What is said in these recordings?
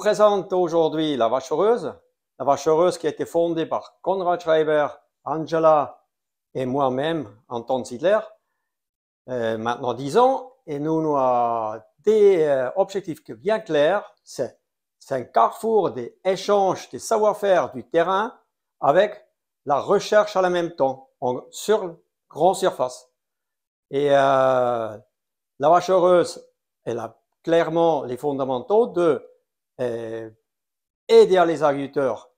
présente aujourd'hui la vache heureuse, la vache heureuse qui a été fondée par Konrad Schreiber, Angela et moi-même, Anton Ziedler, euh, maintenant 10 ans, et nous, nous avons des euh, objectifs bien clairs, c'est un carrefour des échanges des savoir-faire du terrain avec la recherche à la même temps, sur grande surface. Et euh, la vache heureuse, elle a clairement les fondamentaux de euh, aider les agriculteurs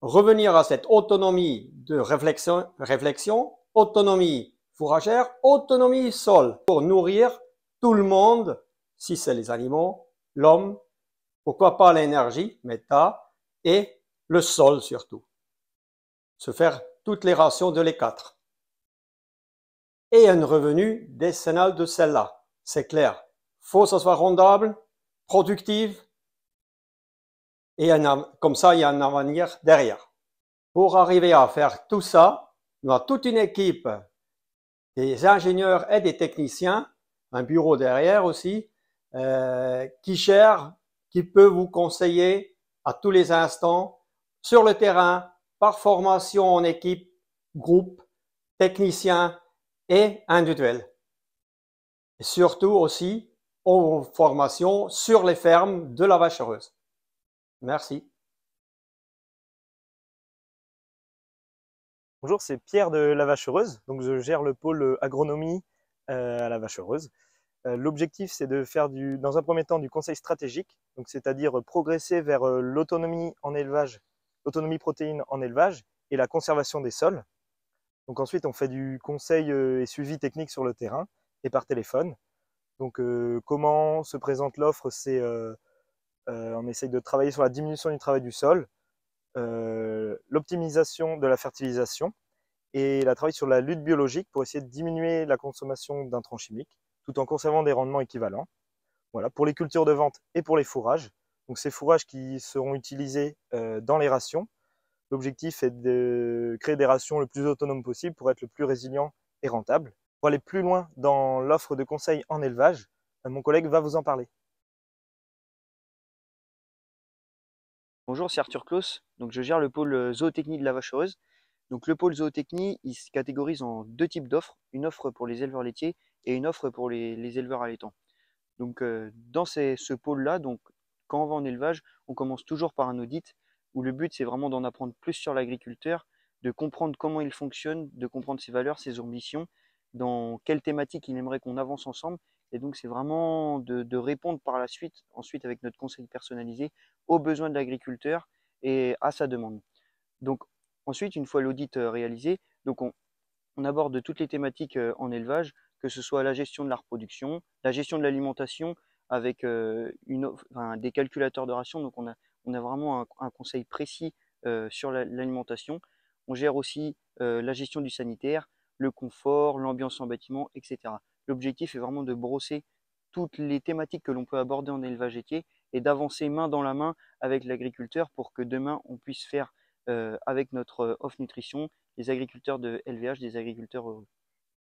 revenir à cette autonomie de réflexion, autonomie fourragère, autonomie sol, pour nourrir tout le monde, si c'est les animaux, l'homme, pourquoi pas l'énergie, méta, et le sol surtout. Se faire toutes les rations de les quatre. Et un revenu décennal de celle-là, c'est clair. Faut que ce soit rendable, productive, et comme ça, il y a un avenir derrière. Pour arriver à faire tout ça, on a toute une équipe, des ingénieurs et des techniciens, un bureau derrière aussi, euh, qui gère, qui peut vous conseiller à tous les instants sur le terrain, par formation en équipe, groupe, technicien et individuel. Et surtout aussi aux formations sur les fermes de la vache heureuse. Merci. Bonjour, c'est Pierre de La Vachereuse. Donc, je gère le pôle agronomie euh, à La Vache Vachereuse. Euh, l'objectif, c'est de faire du, dans un premier temps du conseil stratégique, donc c'est-à-dire progresser vers euh, l'autonomie en élevage, l'autonomie protéine en élevage et la conservation des sols. Donc ensuite, on fait du conseil et suivi technique sur le terrain et par téléphone. Donc comment se présente l'offre, c'est euh, on essaye de travailler sur la diminution du travail du sol, euh, l'optimisation de la fertilisation et la travail sur la lutte biologique pour essayer de diminuer la consommation d'intrants chimiques tout en conservant des rendements équivalents. Voilà, pour les cultures de vente et pour les fourrages. Donc ces fourrages qui seront utilisés euh, dans les rations. L'objectif est de créer des rations le plus autonomes possible pour être le plus résilient et rentable. Pour aller plus loin dans l'offre de conseils en élevage, mon collègue va vous en parler. Bonjour, c'est Arthur Klaus. Donc, je gère le pôle euh, zootechnie de la vacheuse Donc, le pôle zootechnie, il se catégorise en deux types d'offres une offre pour les éleveurs laitiers et une offre pour les, éleveurs allaitants. Donc, euh, dans ce pôle-là, donc quand on va en élevage, on commence toujours par un audit où le but c'est vraiment d'en apprendre plus sur l'agriculteur, de comprendre comment il fonctionne, de comprendre ses valeurs, ses ambitions, dans quelles thématiques il aimerait qu'on avance ensemble et donc, c'est vraiment de, répondre par la suite, ensuite avec notre conseil personnalisé, aux besoins de l'agriculteur et à sa demande. Donc, ensuite, une fois l'audit euh, réalisé, donc on, aborde toutes les thématiques euh, en élevage, que ce soit la gestion de la reproduction, la gestion de l'alimentation, avec euh, des calculateurs de ration. Donc, on a, vraiment un, conseil précis sur l'alimentation. on gère aussi la gestion du sanitaire, le confort, l'ambiance en bâtiment, etc. L'objectif est vraiment de brosser toutes les thématiques que l'on peut aborder en élevage étier et d'avancer main dans la main avec l'agriculteur pour que demain on puisse faire euh, avec notre euh, off nutrition des agriculteurs de LVH, des agriculteurs heureux.